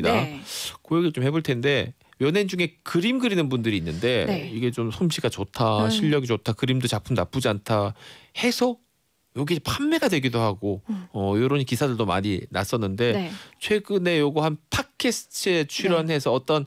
네. 그 얘기를 좀 해볼 텐데 연예인 중에 그림 그리는 분들이 있는데 네. 이게 좀 솜씨가 좋다, 음. 실력이 좋다, 그림도 작품 나쁘지 않다 해서 여기 판매가 되기도 하고 음. 어 요런 기사들도 많이 났었는데 네. 최근에 요거 한 팟캐스트에 출연해서 네. 어떤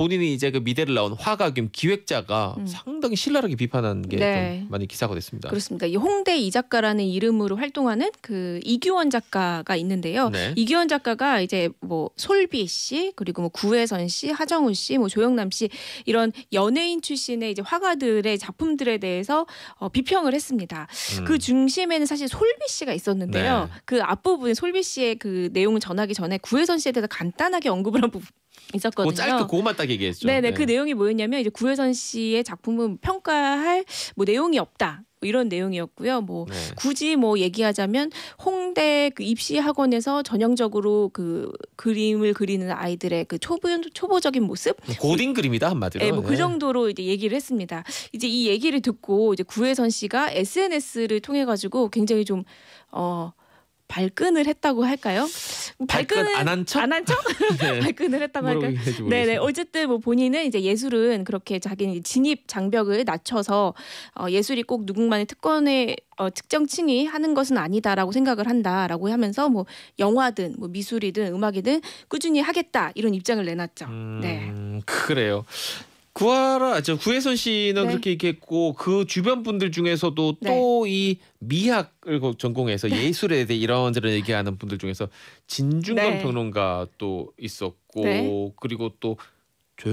본인이 이제 그 미대를 나온 화가겸 기획자가 음. 상당히 신랄하게 비판한 게 네. 많이 기사가 됐습니다. 그렇습니다. 이 홍대 이 작가라는 이름으로 활동하는 그 이규원 작가가 있는데요. 네. 이규원 작가가 이제 뭐 솔비 씨 그리고 뭐 구혜선 씨, 하정우 씨, 뭐 조영남 씨 이런 연예인 출신의 이제 화가들의 작품들에 대해서 어, 비평을 했습니다. 음. 그 중심에는 사실 솔비 씨가 있었는데요. 네. 그 앞부분에 솔비 씨의 그 내용을 전하기 전에 구혜선 씨에 대해서 간단하게 언급을 한 부, 분 있었거든요. 뭐 짧게 그것만 딱 얘기했죠. 네네 그 네. 그 내용이 뭐였냐면 이제 구혜선 씨의 작품은 평가할 뭐 내용이 없다. 뭐 이런 내용이었고요. 뭐 네. 굳이 뭐 얘기하자면 홍대 그 입시 학원에서 전형적으로 그 그림을 그리는 아이들의 그 초보 초보적인 모습 뭐 고딩 그림이다 한마디로. 네, 예, 뭐그 네. 정도로 이제 얘기를 했습니다. 이제 이 얘기를 듣고 이제 구혜선 씨가 SNS를 통해 가지고 굉장히 좀 어 발끈을 했다고 할까요? 발끈은 안한 척? 안한 척? 네. 발끈을 했다고 할까요? 네네. 어쨌든 뭐 본인은 이제 예술은 그렇게 자기 진입 장벽을 낮춰서 어, 예술이 꼭 누군가의 특권의 어, 특정층이 하는 것은 아니다라고 생각을 한다라고 하면서 뭐 영화든 뭐 미술이든 음악이든 꾸준히 하겠다 이런 입장을 내놨죠. 음, 네. 그래요. 구하라 아, 저 구혜선 씨는 네. 그렇게 얘기했고 그 주변 분들 중에서도 네. 또이 미학을 전공해서 네. 예술에 대해 이런저런 얘기하는 분들 중에서 진중권 네. 평론가 또 있었고 네. 그리고 또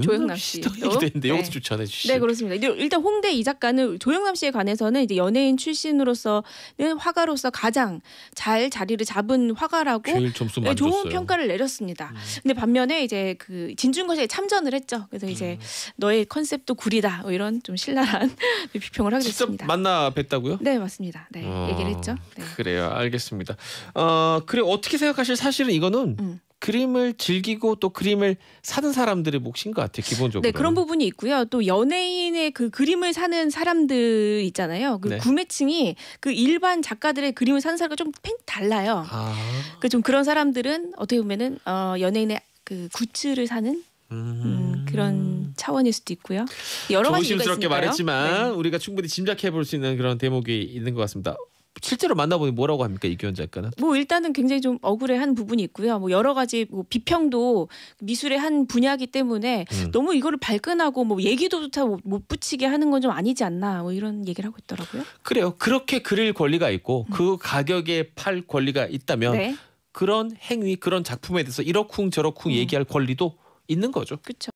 조영남 씨 되는데 여기서 주시네 그렇습니다. 일단 홍대 이 작가는 조영남 씨에 관해서는 이제 연예인 출신으로서는 화가로서 가장 잘 자리를 잡은 화가라고 제일 점수 네, 좋은 평가를 내렸습니다. 음. 근데 반면에 이제 그 진중거시에 참전을 했죠. 그래서 이제 음. 너의 컨셉도 구리다 뭐 이런 좀 신랄한 네, 비평을 하게 됐습니다. 만나 뵀다고요? 네 맞습니다. 네 어, 얘기를 했죠. 네. 그래요 알겠습니다. 어, 그리고 어떻게 생각하실 사실은 이거는 음. 그림을 즐기고 또 그림을 사는 사람들의 몫인 것 같아요 기본적으로. 네 그런 부분이 있고요. 또 연예인의 그 그림을 사는 사람들 있잖아요. 그 네. 구매층이 그 일반 작가들의 그림을 사는 사람과 좀 달라요. 아. 그좀 그런 사람들은 어떻게 보면은 어, 연예인의 그 굿즈를 사는 음, 음. 그런 차원일 수도 있고요. 여러 가지 조심스럽게 말했지만 네. 우리가 충분히 짐작해 볼 수 있는 그런 대목이 있는 것 같습니다. 실제로 만나보니 뭐라고 합니까 이규현 작가는? 뭐 일단은 굉장히 좀 억울해한 부분이 있고요. 뭐 여러 가지 뭐 비평도 미술의 한 분야기 때문에 음. 너무 이거를 발끈하고 뭐 얘기도 좋다 뭐 못 붙이게 하는 건 좀 아니지 않나 뭐 이런 얘기를 하고 있더라고요. 그래요. 그렇게 그릴 권리가 있고 음. 그 가격에 팔 권리가 있다면 네. 그런 행위 그런 작품에 대해서 이러쿵저러쿵 음. 얘기할 권리도 있는 거죠. 그렇죠.